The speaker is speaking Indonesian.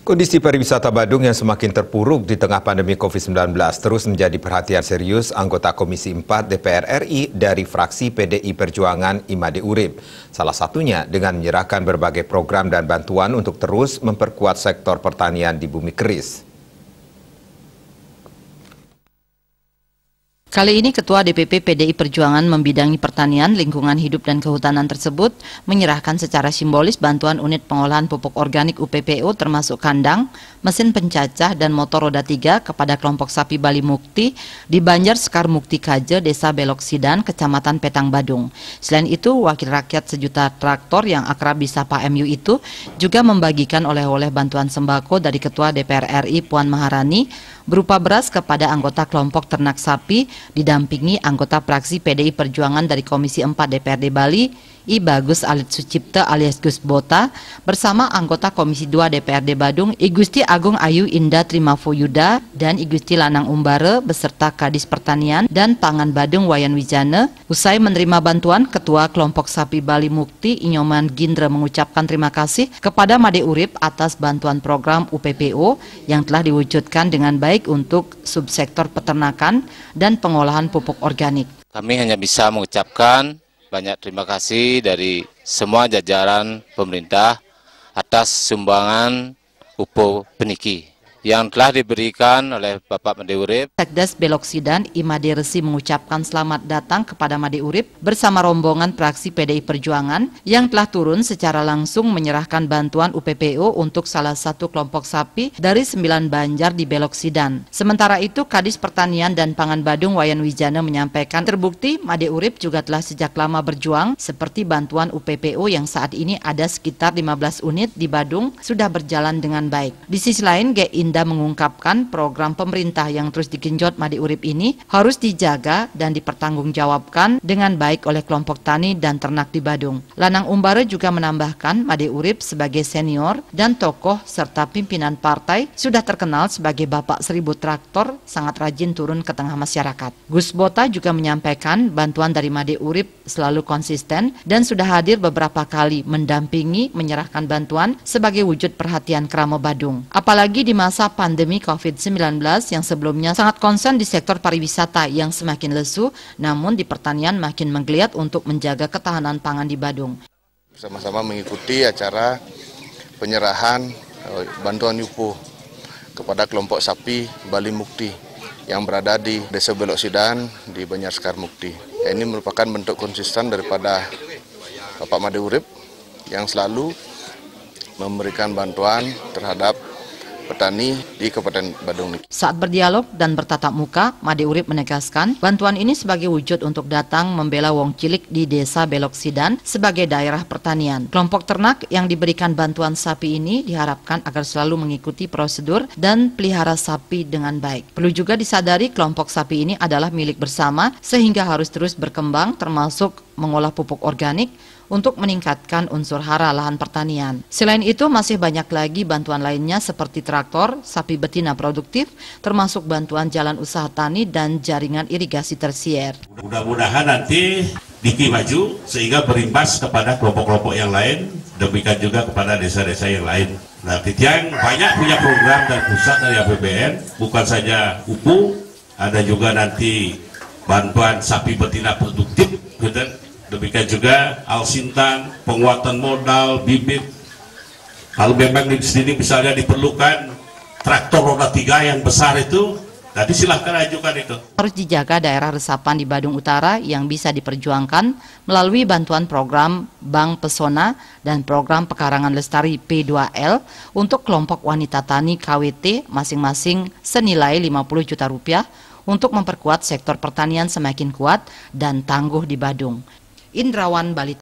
Kondisi pariwisata Badung yang semakin terpuruk di tengah pandemi COVID-19 terus menjadi perhatian serius anggota Komisi 4 DPR RI dari fraksi PDI Perjuangan Imade Urib. Salah satunya dengan menyerahkan berbagai program dan bantuan untuk terus memperkuat sektor pertanian di bumi keris. Kali ini Ketua DPP PDI Perjuangan membidangi pertanian, lingkungan hidup, dan kehutanan tersebut menyerahkan secara simbolis bantuan unit pengolahan pupuk organik UPPO termasuk kandang, mesin pencacah, dan motor roda tiga kepada kelompok sapi Bali Mukti di Banjar Sekar Mukti Kaje, Desa Belok Sidan, Kecamatan Petang Badung. Selain itu, wakil rakyat sejuta traktor yang akrab disapa MU itu juga membagikan oleh-oleh bantuan sembako dari Ketua DPR RI Puan Maharani berupa beras kepada anggota kelompok ternak sapi didampingi anggota fraksi PDI Perjuangan dari Komisi 4 DPRD Bali I. Bagus Alit Sucipto alias Gus Bota bersama anggota Komisi 2 DPRD Badung I. Gusti Agung Ayu Indah Trimafoyuda dan I. Gusti Lanang Umbare beserta Kadis Pertanian dan Pangan Badung Wayan Wijana. Usai menerima bantuan, Ketua Kelompok Sapi Bali Mukti Inyoman Gindra mengucapkan terima kasih kepada Made Urip atas bantuan program UPPO yang telah diwujudkan dengan baik untuk subsektor peternakan dan pengolahan pupuk organik. Kami hanya bisa mengucapkan banyak terima kasih dari semua jajaran pemerintah atas sumbangan UPO Peniki yang telah diberikan oleh Bapak Made Urip. Sekdes Beloksidan Imade Resi mengucapkan selamat datang kepada Made Urip bersama rombongan praksi PDI Perjuangan yang telah turun secara langsung menyerahkan bantuan UPPO untuk salah satu kelompok sapi dari sembilan banjar di Belok Sidan. Sementara itu, Kadis Pertanian dan Pangan Badung Wayan Wijana menyampaikan terbukti Made Urip juga telah sejak lama berjuang seperti bantuan UPPO yang saat ini ada sekitar 15 unit di Badung sudah berjalan dengan baik. Di sisi lain, Gein anda mengungkapkan program pemerintah yang terus digenjot Madi Urip ini harus dijaga dan dipertanggungjawabkan dengan baik oleh kelompok tani dan ternak di Badung. Lanang Umbara juga menambahkan Madi Urip sebagai senior dan tokoh serta pimpinan partai sudah terkenal sebagai Bapak Seribu Traktor sangat rajin turun ke tengah masyarakat. Gus Bota juga menyampaikan bantuan dari Madi Urip selalu konsisten dan sudah hadir beberapa kali mendampingi menyerahkan bantuan sebagai wujud perhatian Kramo Badung. Apalagi di masa masa pandemi COVID-19 yang sebelumnya sangat konsen di sektor pariwisata yang semakin lesu, namun di pertanian makin menggeliat untuk menjaga ketahanan pangan di Badung. Bersama-sama mengikuti acara penyerahan eh, bantuan Yupo kepada kelompok sapi Bali Mukti yang berada di Desa Belok Sidan di Banjar Sekar Mukti. Ya, ini merupakan bentuk konsisten daripada Bapak Made Urip yang selalu memberikan bantuan terhadap petani di Kabupaten Badung. Saat berdialog dan bertatap muka, Made Urip menegaskan bantuan ini sebagai wujud untuk datang membela wong cilik di desa Belok Sidan sebagai daerah pertanian. Kelompok ternak yang diberikan bantuan sapi ini diharapkan agar selalu mengikuti prosedur dan pelihara sapi dengan baik. Perlu juga disadari kelompok sapi ini adalah milik bersama sehingga harus terus berkembang termasuk mengolah pupuk organik, untuk meningkatkan unsur hara lahan pertanian. Selain itu masih banyak lagi bantuan lainnya seperti traktor, sapi betina produktif, termasuk bantuan jalan usaha tani dan jaringan irigasi tersier. Mudah-mudahan nanti Diki maju sehingga berimbas kepada kelompok-kelompok yang lain demikian juga kepada desa-desa yang lain. Nah, Titiang banyak punya program dan pusat dari APBN bukan saja UPU ada juga nanti bantuan sapi betina produktif gitu demikian juga Alsintan, penguatan modal, bibit. Kalau memang di sini misalnya diperlukan traktor roda tiga yang besar itu, nanti silahkan ajukan itu. Harus dijaga daerah resapan di Badung Utara yang bisa diperjuangkan melalui bantuan program Bank Pesona dan program Pekarangan Lestari P2L untuk kelompok wanita tani KWT masing-masing senilai 50 juta rupiah untuk memperkuat sektor pertanian semakin kuat dan tangguh di Badung. Indrawan Balit.